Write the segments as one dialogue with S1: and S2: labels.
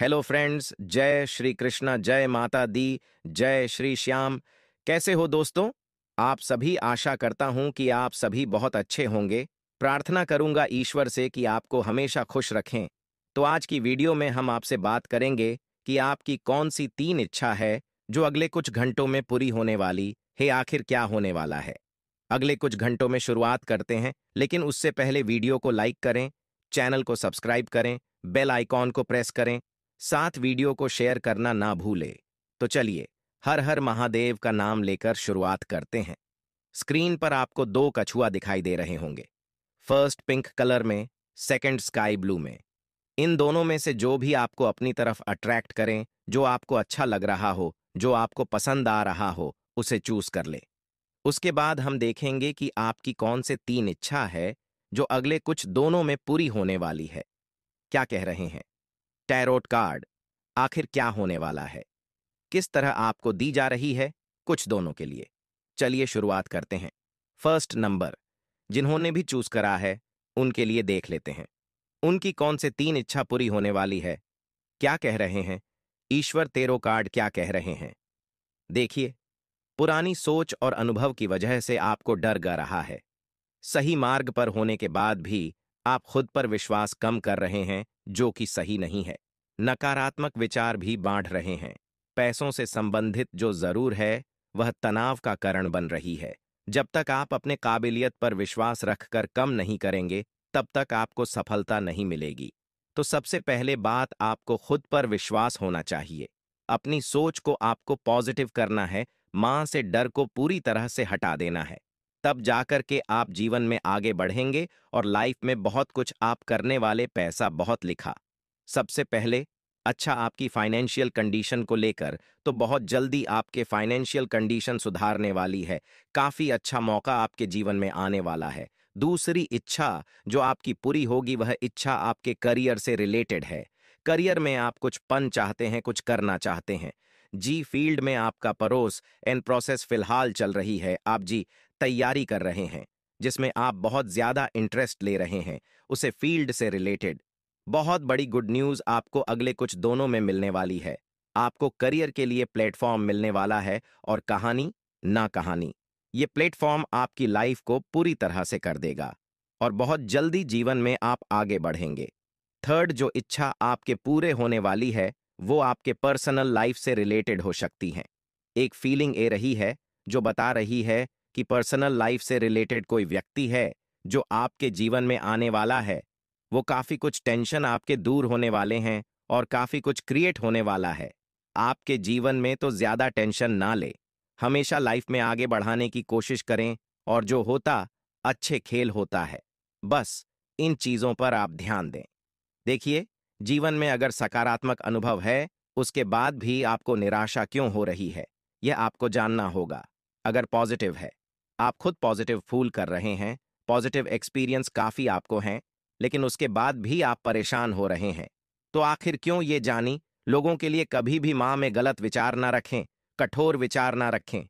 S1: hello friends जय श्री कृष्णा जय माता दी जय श्री श्याम कैसे हो दोस्तों आप सभी आशा करता हूं कि आप सभी बहुत अच्छे होंगे प्रार्थना करूंगा ईश्वर से कि आपको हमेशा खुश रखें तो आज की वीडियो में हम आपसे बात करेंगे कि आपकी कौन सी तीन इच्छा है जो अगले कुछ घंटों में पूरी होने वाली हे आखिर क्या होने वाला है अगले कुछ घंटों में शुरुआत करते हैं लेकिन उससे पहले वीडियो को लाइक करें चैनल को सब्सक्राइब करें बेल आइकॉन को प्रेस करें साथ वीडियो को शेयर करना ना भूले तो चलिए हर हर महादेव का नाम लेकर शुरुआत करते हैं स्क्रीन पर आपको दो कछुआ दिखाई दे रहे होंगे फर्स्ट पिंक कलर में सेकंड स्काई ब्लू में इन दोनों में से जो भी आपको अपनी तरफ अट्रैक्ट करें जो आपको अच्छा लग रहा हो जो आपको पसंद आ रहा हो उसे चूज कर ले उसके बाद हम देखेंगे कि आपकी कौन से तीन इच्छा है जो अगले कुछ दोनों में पूरी होने वाली है क्या कह रहे हैं टैरोट कार्ड आखिर क्या होने वाला है किस तरह आपको दी जा रही है कुछ दोनों के लिए चलिए शुरुआत करते हैं फर्स्ट नंबर जिन्होंने भी चूज करा है उनके लिए देख लेते हैं उनकी कौन से तीन इच्छा पूरी होने वाली है क्या कह रहे हैं ईश्वर तेरो कार्ड क्या कह रहे हैं देखिए पुरानी सोच और अनुभव की वजह से आपको डर गा रहा है सही मार्ग पर होने के बाद भी आप खुद पर विश्वास कम कर रहे हैं जो कि सही नहीं है नकारात्मक विचार भी बांट रहे हैं पैसों से संबंधित जो जरूर है वह तनाव का कारण बन रही है जब तक आप अपने काबिलियत पर विश्वास रखकर कम नहीं करेंगे तब तक आपको सफलता नहीं मिलेगी तो सबसे पहले बात आपको खुद पर विश्वास होना चाहिए अपनी सोच को आपको पॉजिटिव करना है मां से डर को पूरी तरह से हटा देना है तब जाकर के आप जीवन में आगे बढ़ेंगे और लाइफ में बहुत कुछ आप करने वाले पैसा बहुत लिखा सबसे पहले अच्छा आपकी फाइनेंशियल कंडीशन को लेकर तो बहुत जल्दी आपके फाइनेंशियल कंडीशन सुधारने वाली है काफ़ी अच्छा मौका आपके जीवन में आने वाला है दूसरी इच्छा जो आपकी पूरी होगी वह इच्छा आपके करियर से रिलेटेड है करियर में आप कुछ पन चाहते हैं कुछ करना चाहते हैं जी फील्ड में आपका परोस एंड प्रोसेस फिलहाल चल रही है आप जी तैयारी कर रहे हैं जिसमें आप बहुत ज्यादा इंटरेस्ट ले रहे हैं उसे फील्ड से रिलेटेड बहुत बड़ी गुड न्यूज आपको अगले कुछ दोनों में मिलने वाली है आपको करियर के लिए प्लेटफॉर्म मिलने वाला है और कहानी ना कहानी ये प्लेटफॉर्म आपकी लाइफ को पूरी तरह से कर देगा और बहुत जल्दी जीवन में आप आगे बढ़ेंगे थर्ड जो इच्छा आपके पूरे होने वाली है वो आपके पर्सनल लाइफ से रिलेटेड हो सकती हैं एक फीलिंग ए रही है जो बता रही है आपकी पर्सनल लाइफ से रिलेटेड कोई व्यक्ति है जो आपके जीवन में आने वाला है वो काफी कुछ टेंशन आपके दूर होने वाले हैं और काफी कुछ क्रिएट होने वाला है आपके जीवन में तो ज्यादा टेंशन ना ले हमेशा लाइफ में आगे बढ़ाने की कोशिश करें और जो होता अच्छे खेल होता है बस इन चीजों पर आप ध्यान दें देखिए जीवन में अगर सकारात्मक अनुभव है उसके बाद भी आपको निराशा क्यों हो रही है यह आपको जानना होगा अगर पॉजिटिव है आप खुद पॉजिटिव फूल कर रहे हैं पॉजिटिव एक्सपीरियंस काफी आपको हैं लेकिन उसके बाद भी आप परेशान हो रहे हैं तो आखिर क्यों ये जानी लोगों के लिए कभी भी माँ में गलत विचार ना रखें कठोर विचार ना रखें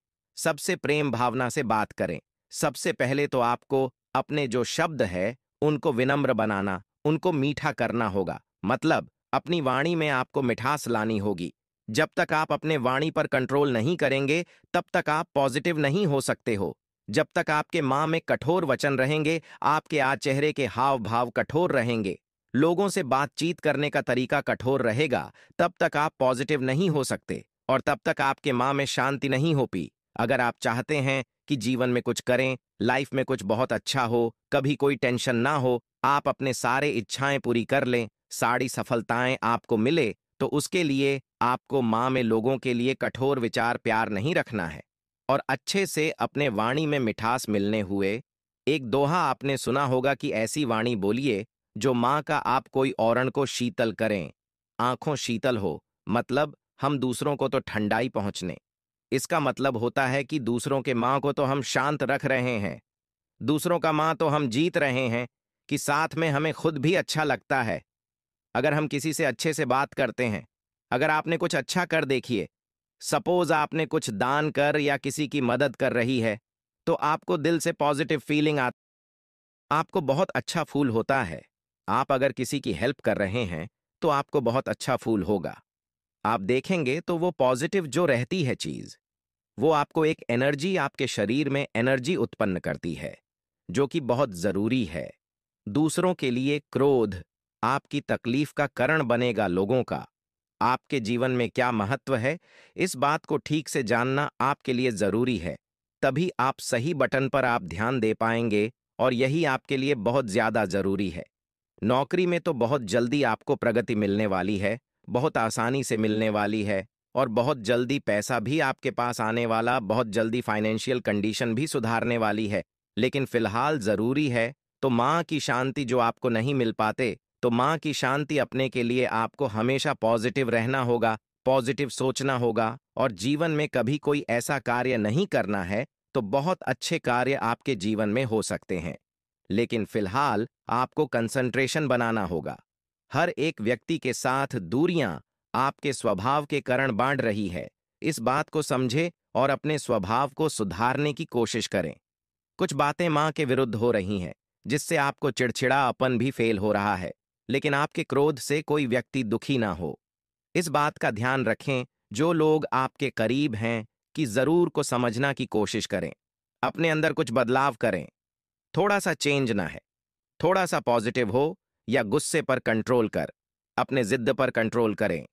S1: सबसे प्रेम भावना से बात करें सबसे पहले तो आपको अपने जो शब्द है उनको विनम्र बनाना उनको मीठा करना होगा मतलब अपनी वाणी में आपको मिठास लानी होगी जब तक आप अपने वाणी पर कंट्रोल नहीं करेंगे तब तक आप पॉजिटिव नहीं हो सकते हो जब तक आपके माँ में कठोर वचन रहेंगे आपके आज चेहरे के हाव भाव कठोर रहेंगे लोगों से बातचीत करने का तरीका कठोर रहेगा तब तक आप पॉजिटिव नहीं हो सकते और तब तक आपके माँ में शांति नहीं हो पी अगर आप चाहते हैं कि जीवन में कुछ करें लाइफ में कुछ बहुत अच्छा हो कभी कोई टेंशन ना हो आप अपने सारे इच्छाएं पूरी कर लें सारी सफलताएं आपको मिले तो उसके लिए आपको माँ में लोगों के लिए कठोर विचार प्यार नहीं रखना है और अच्छे से अपने वाणी में मिठास मिलने हुए एक दोहा आपने सुना होगा कि ऐसी वाणी बोलिए जो माँ का आप कोई औरण को शीतल करें आंखों शीतल हो मतलब हम दूसरों को तो ठंडाई पहुंचने इसका मतलब होता है कि दूसरों के माँ को तो हम शांत रख रहे हैं दूसरों का माँ तो हम जीत रहे हैं कि साथ में हमें खुद भी अच्छा लगता है अगर हम किसी से अच्छे से बात करते हैं अगर आपने कुछ अच्छा कर देखिए सपोज आपने कुछ दान कर या किसी की मदद कर रही है तो आपको दिल से पॉजिटिव फीलिंग आ आपको बहुत अच्छा फूल होता है आप अगर किसी की हेल्प कर रहे हैं तो आपको बहुत अच्छा फूल होगा आप देखेंगे तो वो पॉजिटिव जो रहती है चीज वो आपको एक एनर्जी आपके शरीर में एनर्जी उत्पन्न करती है जो कि बहुत जरूरी है दूसरों के लिए क्रोध आपकी तकलीफ का कारण बनेगा लोगों का आपके जीवन में क्या महत्व है इस बात को ठीक से जानना आपके लिए जरूरी है तभी आप सही बटन पर आप ध्यान दे पाएंगे और यही आपके लिए बहुत ज्यादा जरूरी है नौकरी में तो बहुत जल्दी आपको प्रगति मिलने वाली है बहुत आसानी से मिलने वाली है और बहुत जल्दी पैसा भी आपके पास आने वाला बहुत जल्दी फाइनेंशियल कंडीशन भी सुधारने वाली है लेकिन फिलहाल जरूरी है तो माँ की शांति जो आपको नहीं मिल पाते तो माँ की शांति अपने के लिए आपको हमेशा पॉजिटिव रहना होगा पॉजिटिव सोचना होगा और जीवन में कभी कोई ऐसा कार्य नहीं करना है तो बहुत अच्छे कार्य आपके जीवन में हो सकते हैं लेकिन फिलहाल आपको कंसंट्रेशन बनाना होगा हर एक व्यक्ति के साथ दूरियां आपके स्वभाव के कारण बांट रही है इस बात को समझे और अपने स्वभाव को सुधारने की कोशिश करें कुछ बातें माँ के विरुद्ध हो रही हैं जिससे आपको चिड़चिड़ापन भी फेल हो रहा है लेकिन आपके क्रोध से कोई व्यक्ति दुखी ना हो इस बात का ध्यान रखें जो लोग आपके करीब हैं कि जरूर को समझना की कोशिश करें अपने अंदर कुछ बदलाव करें थोड़ा सा चेंज ना है थोड़ा सा पॉजिटिव हो या गुस्से पर कंट्रोल कर अपने जिद्द पर कंट्रोल करें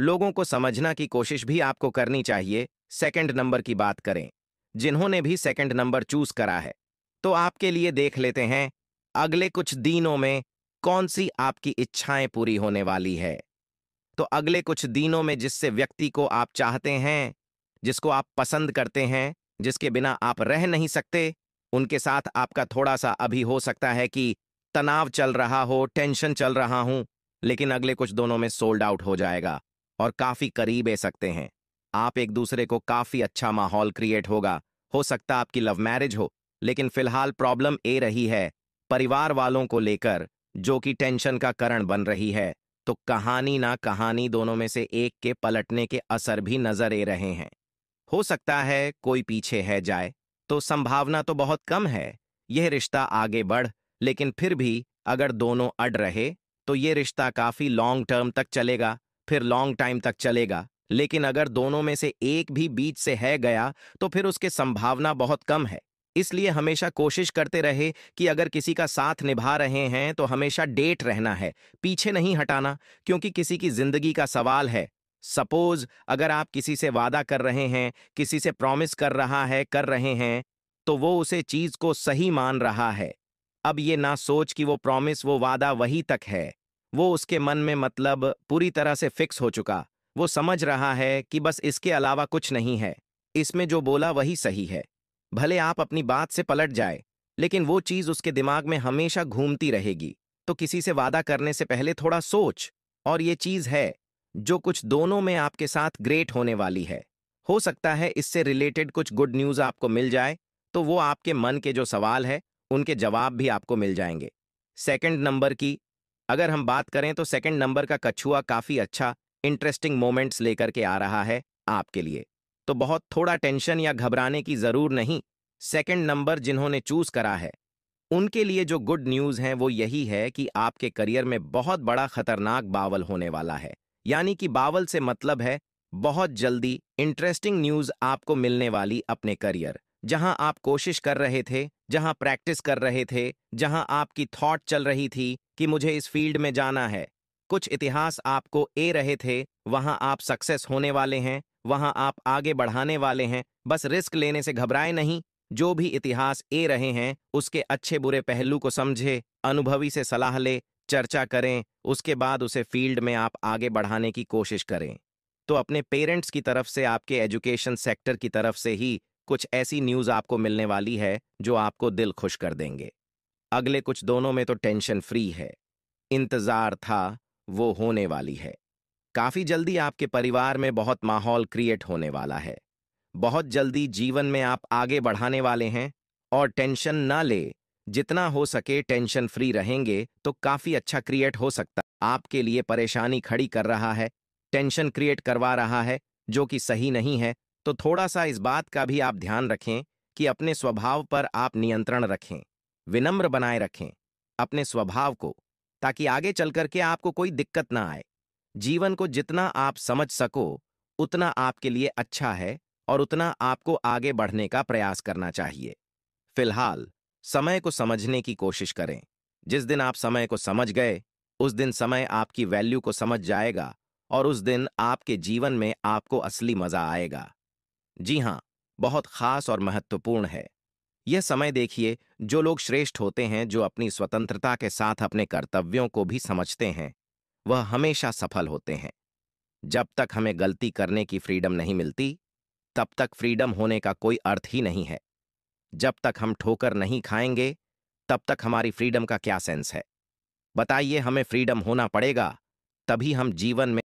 S1: लोगों को समझना की कोशिश भी आपको करनी चाहिए सेकंड नंबर की बात करें जिन्होंने भी सेकंड नंबर चूज करा है तो आपके लिए देख लेते हैं अगले कुछ दिनों में कौन सी आपकी इच्छाएं पूरी होने वाली है तो अगले कुछ दिनों में जिससे व्यक्ति को आप चाहते हैं जिसको आप पसंद करते हैं जिसके बिना आप रह नहीं सकते उनके साथ आपका थोड़ा सा अभी हो सकता है कि तनाव चल रहा हो टेंशन चल रहा हूं लेकिन अगले कुछ दोनों में सोल्ड आउट हो जाएगा और काफी करीब आ सकते हैं आप एक दूसरे को काफी अच्छा माहौल क्रिएट होगा हो सकता आपकी लव मैरिज हो लेकिन फिलहाल प्रॉब्लम ए रही है परिवार वालों को लेकर जो कि टेंशन का कारण बन रही है तो कहानी ना कहानी दोनों में से एक के पलटने के असर भी नजर आ रहे हैं हो सकता है कोई पीछे है जाए तो संभावना तो बहुत कम है यह रिश्ता आगे बढ़ लेकिन फिर भी अगर दोनों अड़ रहे तो ये रिश्ता काफी लॉन्ग टर्म तक चलेगा फिर लॉन्ग टाइम तक चलेगा लेकिन अगर दोनों में से एक भी बीच से है गया तो फिर उसके संभावना बहुत कम है इसलिए हमेशा कोशिश करते रहे कि अगर किसी का साथ निभा रहे हैं तो हमेशा डेट रहना है पीछे नहीं हटाना क्योंकि किसी की जिंदगी का सवाल है सपोज अगर आप किसी से वादा कर रहे हैं किसी से प्रॉमिस कर रहा है कर रहे हैं तो वो उसे चीज को सही मान रहा है अब ये ना सोच कि वो प्रॉमिस वो वादा वही तक है वो उसके मन में मतलब पूरी तरह से फिक्स हो चुका वो समझ रहा है कि बस इसके अलावा कुछ नहीं है इसमें जो बोला वही सही है भले आप अपनी बात से पलट जाए लेकिन वो चीज उसके दिमाग में हमेशा घूमती रहेगी तो किसी से वादा करने से पहले थोड़ा सोच और ये चीज है जो कुछ दोनों में आपके साथ ग्रेट होने वाली है हो सकता है इससे रिलेटेड कुछ गुड न्यूज आपको मिल जाए तो वो आपके मन के जो सवाल है उनके जवाब भी आपको मिल जाएंगे सेकंड नंबर की अगर हम बात करें तो सेकंड नंबर का कछुआ काफी अच्छा इंटरेस्टिंग मोमेंट्स लेकर के आ रहा है आपके लिए तो बहुत थोड़ा टेंशन या घबराने की जरूर नहीं सेकंड नंबर जिन्होंने चूज करा है उनके लिए जो गुड न्यूज है वो यही है कि आपके करियर में बहुत बड़ा खतरनाक बावल होने वाला है यानी कि बावल से मतलब है बहुत जल्दी इंटरेस्टिंग न्यूज आपको मिलने वाली अपने करियर जहां आप कोशिश कर रहे थे जहां प्रैक्टिस कर रहे थे जहां आपकी थॉट चल रही थी कि मुझे इस फील्ड में जाना है कुछ इतिहास आपको ए रहे थे वहां आप सक्सेस होने वाले हैं वहां आप आगे बढ़ाने वाले हैं बस रिस्क लेने से घबराए नहीं जो भी इतिहास ए रहे हैं उसके अच्छे बुरे पहलू को समझे अनुभवी से सलाह ले चर्चा करें उसके बाद उसे फील्ड में आप आगे बढ़ाने की कोशिश करें तो अपने पेरेंट्स की तरफ से आपके एजुकेशन सेक्टर की तरफ से ही कुछ ऐसी न्यूज़ आपको मिलने वाली है जो आपको दिल खुश कर देंगे अगले कुछ दोनों में तो टेंशन फ्री है इंतज़ार था वो होने वाली है काफ़ी जल्दी आपके परिवार में बहुत माहौल क्रिएट होने वाला है बहुत जल्दी जीवन में आप आगे बढ़ाने वाले हैं और टेंशन ना ले जितना हो सके टेंशन फ्री रहेंगे तो काफी अच्छा क्रिएट हो सकता आपके लिए परेशानी खड़ी कर रहा है टेंशन क्रिएट करवा रहा है जो कि सही नहीं है तो थोड़ा सा इस बात का भी आप ध्यान रखें कि अपने स्वभाव पर आप नियंत्रण रखें विनम्र बनाए रखें अपने स्वभाव को ताकि आगे चल करके आपको कोई दिक्कत ना आए जीवन को जितना आप समझ सको उतना आपके लिए अच्छा है और उतना आपको आगे बढ़ने का प्रयास करना चाहिए फिलहाल समय को समझने की कोशिश करें जिस दिन आप समय को समझ गए उस दिन समय आपकी वैल्यू को समझ जाएगा और उस दिन आपके जीवन में आपको असली मजा आएगा जी हां बहुत खास और महत्वपूर्ण है यह समय देखिए जो लोग श्रेष्ठ होते हैं जो अपनी स्वतंत्रता के साथ अपने कर्तव्यों को भी समझते हैं वह हमेशा सफल होते हैं जब तक हमें गलती करने की फ्रीडम नहीं मिलती तब तक फ्रीडम होने का कोई अर्थ ही नहीं है जब तक हम ठोकर नहीं खाएंगे तब तक हमारी फ्रीडम का क्या सेंस है बताइए हमें फ्रीडम होना पड़ेगा तभी हम जीवन में